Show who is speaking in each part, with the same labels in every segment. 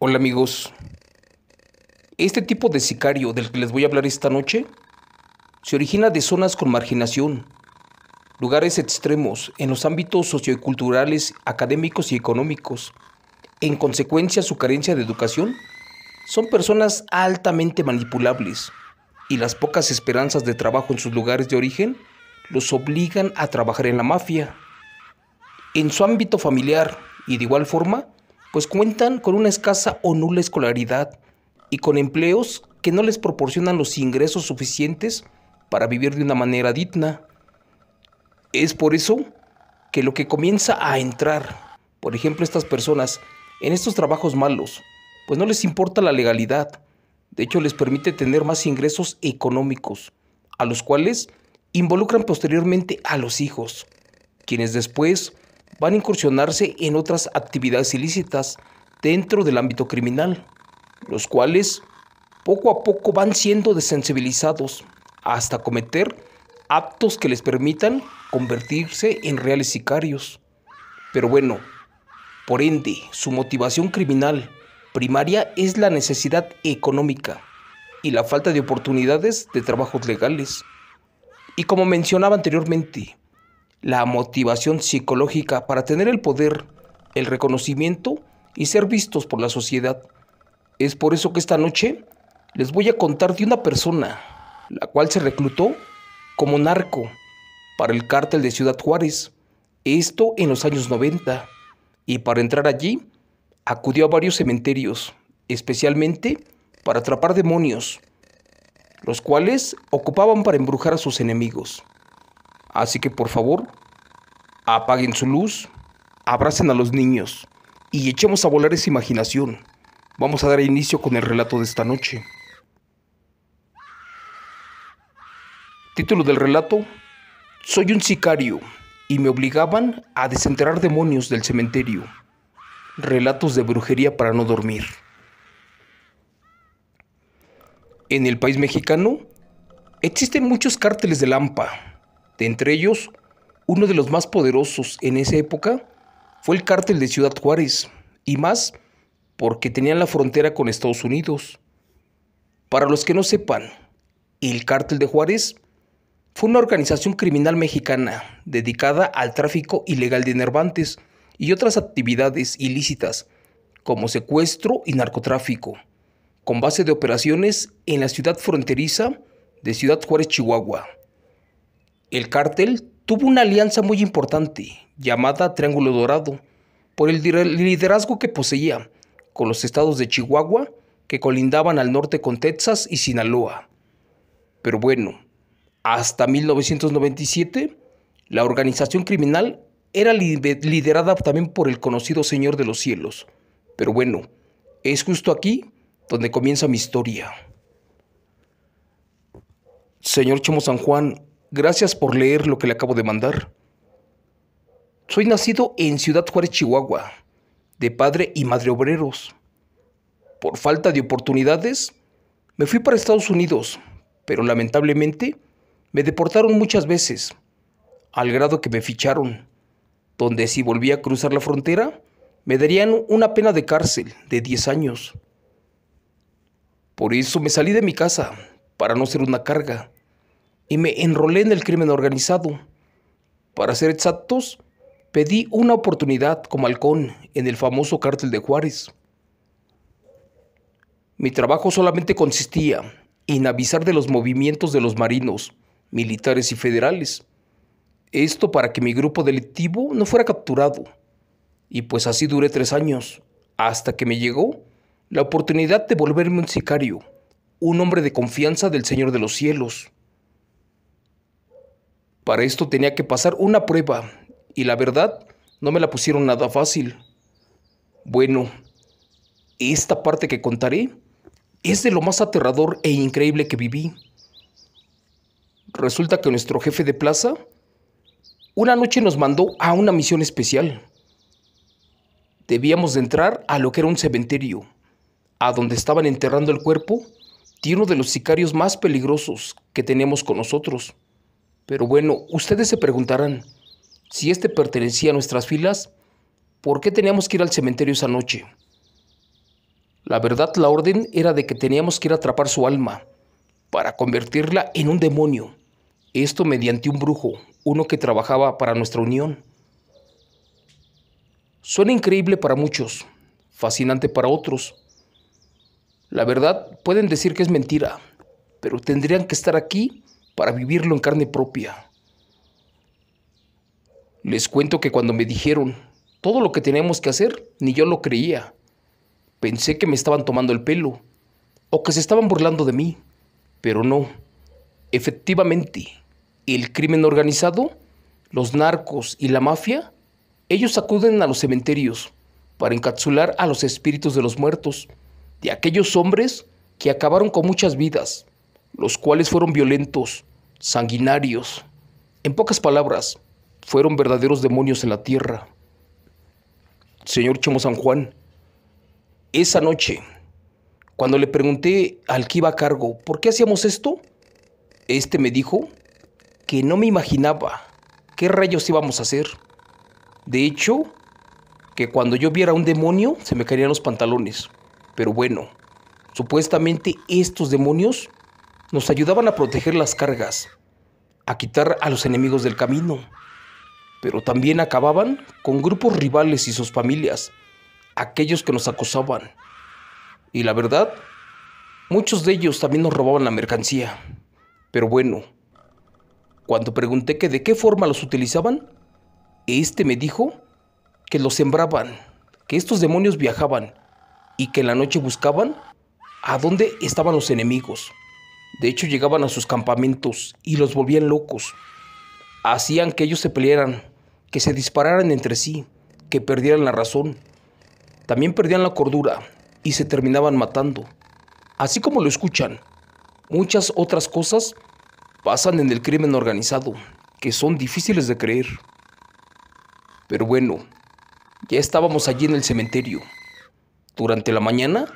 Speaker 1: Hola amigos. Este tipo de sicario del que les voy a hablar esta noche se origina de zonas con marginación, lugares extremos en los ámbitos socioculturales, académicos y económicos. En consecuencia su carencia de educación, son personas altamente manipulables y las pocas esperanzas de trabajo en sus lugares de origen los obligan a trabajar en la mafia. En su ámbito familiar y de igual forma, pues cuentan con una escasa o nula escolaridad y con empleos que no les proporcionan los ingresos suficientes para vivir de una manera digna. Es por eso que lo que comienza a entrar, por ejemplo, estas personas en estos trabajos malos, pues no les importa la legalidad, de hecho les permite tener más ingresos económicos, a los cuales involucran posteriormente a los hijos, quienes después van a incursionarse en otras actividades ilícitas dentro del ámbito criminal, los cuales poco a poco van siendo desensibilizados hasta cometer actos que les permitan convertirse en reales sicarios. Pero bueno, por ende, su motivación criminal primaria es la necesidad económica y la falta de oportunidades de trabajos legales. Y como mencionaba anteriormente, la motivación psicológica para tener el poder, el reconocimiento y ser vistos por la sociedad. Es por eso que esta noche les voy a contar de una persona, la cual se reclutó como narco para el cártel de Ciudad Juárez, esto en los años 90, y para entrar allí acudió a varios cementerios, especialmente para atrapar demonios, los cuales ocupaban para embrujar a sus enemigos. Así que por favor, apaguen su luz, abracen a los niños y echemos a volar esa imaginación. Vamos a dar inicio con el relato de esta noche. Título del relato, Soy un sicario y me obligaban a desenterrar demonios del cementerio. Relatos de brujería para no dormir. En el país mexicano existen muchos cárteles de lampa, de entre ellos, uno de los más poderosos en esa época fue el cártel de Ciudad Juárez, y más porque tenían la frontera con Estados Unidos. Para los que no sepan, el cártel de Juárez fue una organización criminal mexicana dedicada al tráfico ilegal de enervantes y otras actividades ilícitas, como secuestro y narcotráfico, con base de operaciones en la ciudad fronteriza de Ciudad Juárez, Chihuahua, el cártel tuvo una alianza muy importante llamada Triángulo Dorado por el liderazgo que poseía con los estados de Chihuahua que colindaban al norte con Texas y Sinaloa. Pero bueno, hasta 1997, la organización criminal era liderada también por el conocido Señor de los Cielos. Pero bueno, es justo aquí donde comienza mi historia. Señor Chomo San Juan, Gracias por leer lo que le acabo de mandar. Soy nacido en Ciudad Juárez, Chihuahua, de padre y madre obreros. Por falta de oportunidades, me fui para Estados Unidos, pero lamentablemente me deportaron muchas veces, al grado que me ficharon, donde si volvía a cruzar la frontera, me darían una pena de cárcel de 10 años. Por eso me salí de mi casa, para no ser una carga y me enrolé en el crimen organizado. Para ser exactos, pedí una oportunidad como halcón en el famoso cártel de Juárez. Mi trabajo solamente consistía en avisar de los movimientos de los marinos, militares y federales. Esto para que mi grupo delictivo no fuera capturado. Y pues así duré tres años, hasta que me llegó la oportunidad de volverme un sicario, un hombre de confianza del Señor de los Cielos. Para esto tenía que pasar una prueba y la verdad no me la pusieron nada fácil. Bueno, esta parte que contaré es de lo más aterrador e increíble que viví. Resulta que nuestro jefe de plaza una noche nos mandó a una misión especial. Debíamos de entrar a lo que era un cementerio, a donde estaban enterrando el cuerpo de uno de los sicarios más peligrosos que tenemos con nosotros. Pero bueno, ustedes se preguntarán, si este pertenecía a nuestras filas, ¿por qué teníamos que ir al cementerio esa noche? La verdad, la orden era de que teníamos que ir a atrapar su alma, para convertirla en un demonio. Esto mediante un brujo, uno que trabajaba para nuestra unión. Suena increíble para muchos, fascinante para otros. La verdad, pueden decir que es mentira, pero tendrían que estar aquí para vivirlo en carne propia. Les cuento que cuando me dijeron todo lo que teníamos que hacer, ni yo lo creía. Pensé que me estaban tomando el pelo o que se estaban burlando de mí, pero no. Efectivamente, el crimen organizado, los narcos y la mafia, ellos acuden a los cementerios para encapsular a los espíritus de los muertos, de aquellos hombres que acabaron con muchas vidas, los cuales fueron violentos, sanguinarios. En pocas palabras, fueron verdaderos demonios en la tierra. Señor Chomo San Juan, esa noche, cuando le pregunté al que iba a cargo, ¿por qué hacíamos esto? Este me dijo que no me imaginaba qué rayos íbamos a hacer. De hecho, que cuando yo viera un demonio se me caerían los pantalones. Pero bueno, supuestamente estos demonios nos ayudaban a proteger las cargas, a quitar a los enemigos del camino, pero también acababan con grupos rivales y sus familias, aquellos que nos acosaban. Y la verdad, muchos de ellos también nos robaban la mercancía. Pero bueno, cuando pregunté que de qué forma los utilizaban, este me dijo que los sembraban, que estos demonios viajaban y que en la noche buscaban a dónde estaban los enemigos. De hecho, llegaban a sus campamentos y los volvían locos. Hacían que ellos se pelearan, que se dispararan entre sí, que perdieran la razón. También perdían la cordura y se terminaban matando. Así como lo escuchan, muchas otras cosas pasan en el crimen organizado que son difíciles de creer. Pero bueno, ya estábamos allí en el cementerio. Durante la mañana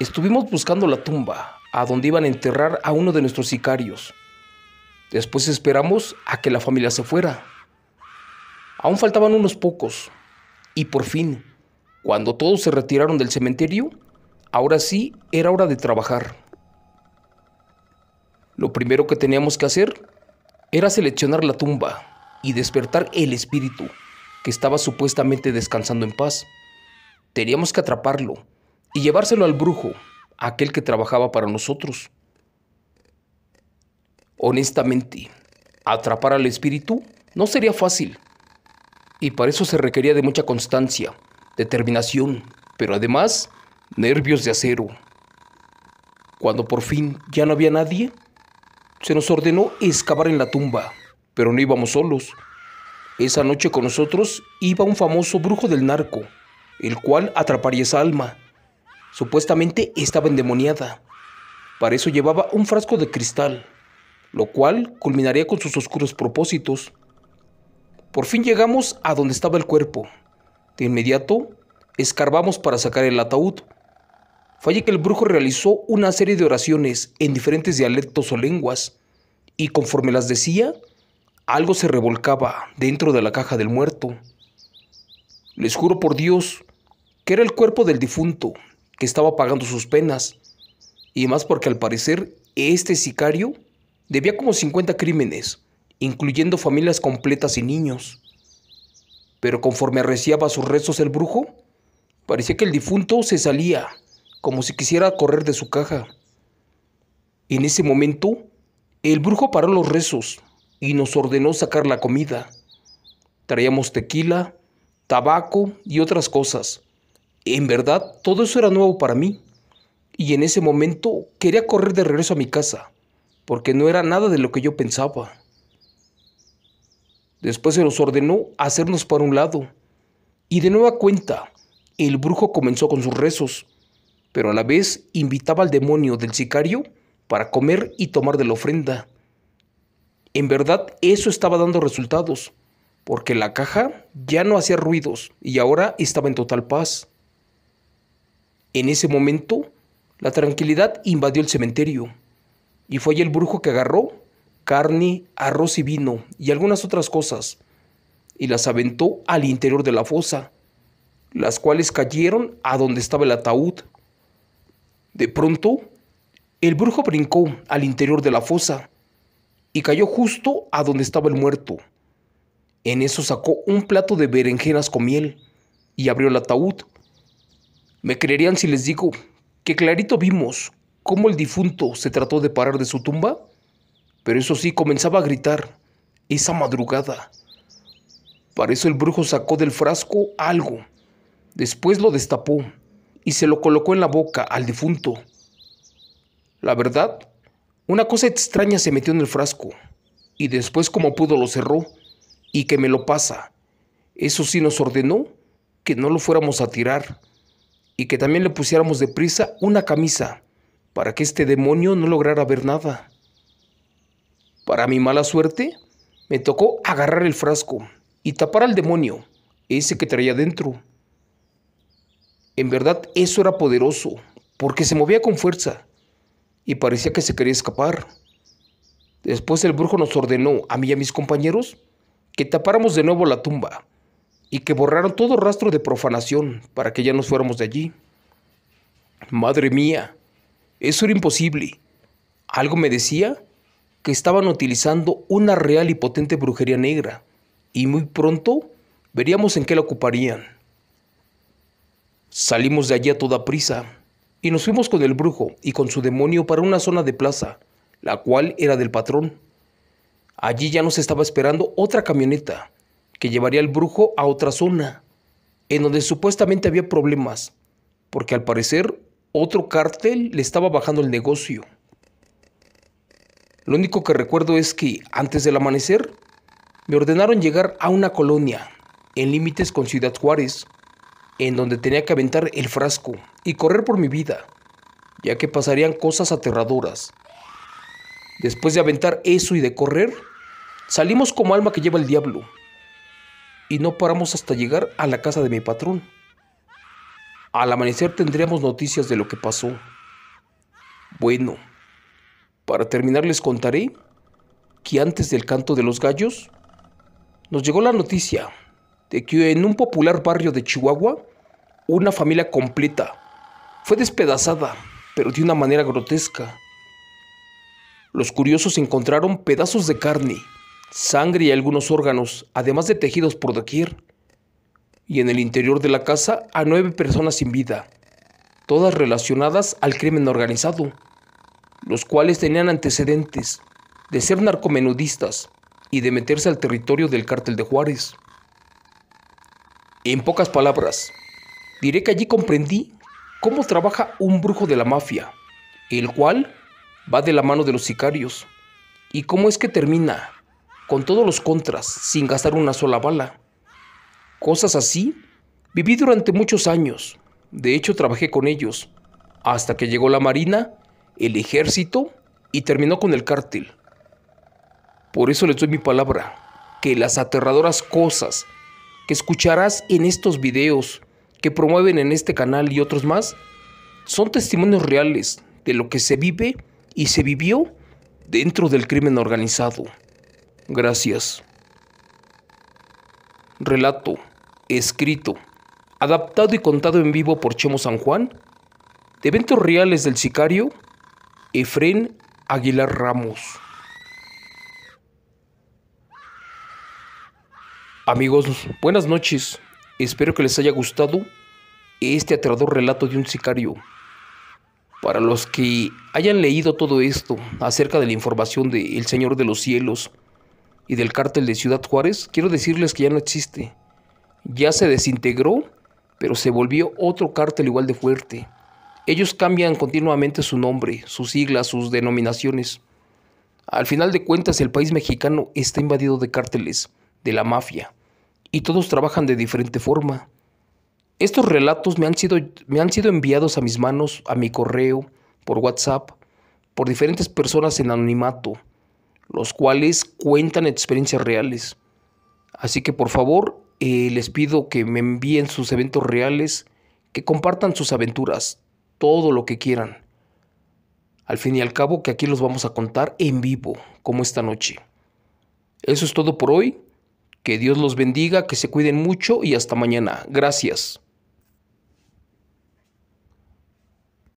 Speaker 1: estuvimos buscando la tumba a donde iban a enterrar a uno de nuestros sicarios. Después esperamos a que la familia se fuera. Aún faltaban unos pocos. Y por fin, cuando todos se retiraron del cementerio, ahora sí era hora de trabajar. Lo primero que teníamos que hacer era seleccionar la tumba y despertar el espíritu que estaba supuestamente descansando en paz. Teníamos que atraparlo y llevárselo al brujo aquel que trabajaba para nosotros. Honestamente, atrapar al espíritu no sería fácil, y para eso se requería de mucha constancia, determinación, pero además nervios de acero. Cuando por fin ya no había nadie, se nos ordenó excavar en la tumba, pero no íbamos solos. Esa noche con nosotros iba un famoso brujo del narco, el cual atraparía esa alma Supuestamente estaba endemoniada. Para eso llevaba un frasco de cristal, lo cual culminaría con sus oscuros propósitos. Por fin llegamos a donde estaba el cuerpo. De inmediato, escarbamos para sacar el ataúd. Falle que el brujo realizó una serie de oraciones en diferentes dialectos o lenguas, y conforme las decía, algo se revolcaba dentro de la caja del muerto. Les juro por Dios que era el cuerpo del difunto, que estaba pagando sus penas, y más porque al parecer este sicario debía como 50 crímenes, incluyendo familias completas y niños. Pero conforme arreciaba sus rezos el brujo, parecía que el difunto se salía, como si quisiera correr de su caja. En ese momento, el brujo paró los rezos y nos ordenó sacar la comida. Traíamos tequila, tabaco y otras cosas, en verdad, todo eso era nuevo para mí, y en ese momento quería correr de regreso a mi casa, porque no era nada de lo que yo pensaba. Después se nos ordenó hacernos para un lado, y de nueva cuenta, el brujo comenzó con sus rezos, pero a la vez invitaba al demonio del sicario para comer y tomar de la ofrenda. En verdad, eso estaba dando resultados, porque la caja ya no hacía ruidos y ahora estaba en total paz. En ese momento, la tranquilidad invadió el cementerio y fue allí el brujo que agarró carne, arroz y vino y algunas otras cosas y las aventó al interior de la fosa, las cuales cayeron a donde estaba el ataúd. De pronto, el brujo brincó al interior de la fosa y cayó justo a donde estaba el muerto. En eso sacó un plato de berenjenas con miel y abrió el ataúd me creerían si les digo que clarito vimos cómo el difunto se trató de parar de su tumba, pero eso sí comenzaba a gritar esa madrugada. Para eso el brujo sacó del frasco algo, después lo destapó y se lo colocó en la boca al difunto. La verdad, una cosa extraña se metió en el frasco y después como pudo lo cerró y que me lo pasa. Eso sí nos ordenó que no lo fuéramos a tirar y que también le pusiéramos deprisa una camisa para que este demonio no lograra ver nada. Para mi mala suerte, me tocó agarrar el frasco y tapar al demonio, ese que traía dentro. En verdad eso era poderoso, porque se movía con fuerza y parecía que se quería escapar. Después el brujo nos ordenó, a mí y a mis compañeros, que tapáramos de nuevo la tumba y que borraron todo rastro de profanación para que ya nos fuéramos de allí. Madre mía, eso era imposible. Algo me decía que estaban utilizando una real y potente brujería negra, y muy pronto veríamos en qué la ocuparían. Salimos de allí a toda prisa, y nos fuimos con el brujo y con su demonio para una zona de plaza, la cual era del patrón. Allí ya nos estaba esperando otra camioneta, que llevaría al brujo a otra zona, en donde supuestamente había problemas, porque al parecer otro cártel le estaba bajando el negocio. Lo único que recuerdo es que antes del amanecer me ordenaron llegar a una colonia en límites con Ciudad Juárez, en donde tenía que aventar el frasco y correr por mi vida, ya que pasarían cosas aterradoras. Después de aventar eso y de correr, salimos como alma que lleva el diablo y no paramos hasta llegar a la casa de mi patrón. Al amanecer tendríamos noticias de lo que pasó. Bueno, para terminar les contaré que antes del canto de los gallos, nos llegó la noticia de que en un popular barrio de Chihuahua, una familia completa fue despedazada, pero de una manera grotesca. Los curiosos encontraron pedazos de carne sangre y algunos órganos, además de tejidos por doquier. Y en el interior de la casa a nueve personas sin vida, todas relacionadas al crimen organizado, los cuales tenían antecedentes de ser narcomenudistas y de meterse al territorio del cártel de Juárez. En pocas palabras, diré que allí comprendí cómo trabaja un brujo de la mafia, el cual va de la mano de los sicarios, y cómo es que termina con todos los contras, sin gastar una sola bala. Cosas así viví durante muchos años. De hecho, trabajé con ellos, hasta que llegó la Marina, el ejército y terminó con el cártel. Por eso les doy mi palabra, que las aterradoras cosas que escucharás en estos videos que promueven en este canal y otros más, son testimonios reales de lo que se vive y se vivió dentro del crimen organizado. Gracias. Relato, escrito, adaptado y contado en vivo por Chemo San Juan, de eventos reales del sicario, Efrén Aguilar Ramos. Amigos, buenas noches. Espero que les haya gustado este aterrador relato de un sicario. Para los que hayan leído todo esto acerca de la información del Señor de los Cielos, y del cártel de Ciudad Juárez, quiero decirles que ya no existe. Ya se desintegró, pero se volvió otro cártel igual de fuerte. Ellos cambian continuamente su nombre, sus siglas, sus denominaciones. Al final de cuentas, el país mexicano está invadido de cárteles, de la mafia, y todos trabajan de diferente forma. Estos relatos me han sido, me han sido enviados a mis manos, a mi correo, por WhatsApp, por diferentes personas en anonimato, los cuales cuentan experiencias reales. Así que por favor, eh, les pido que me envíen sus eventos reales, que compartan sus aventuras, todo lo que quieran. Al fin y al cabo, que aquí los vamos a contar en vivo, como esta noche. Eso es todo por hoy. Que Dios los bendiga, que se cuiden mucho y hasta mañana. Gracias.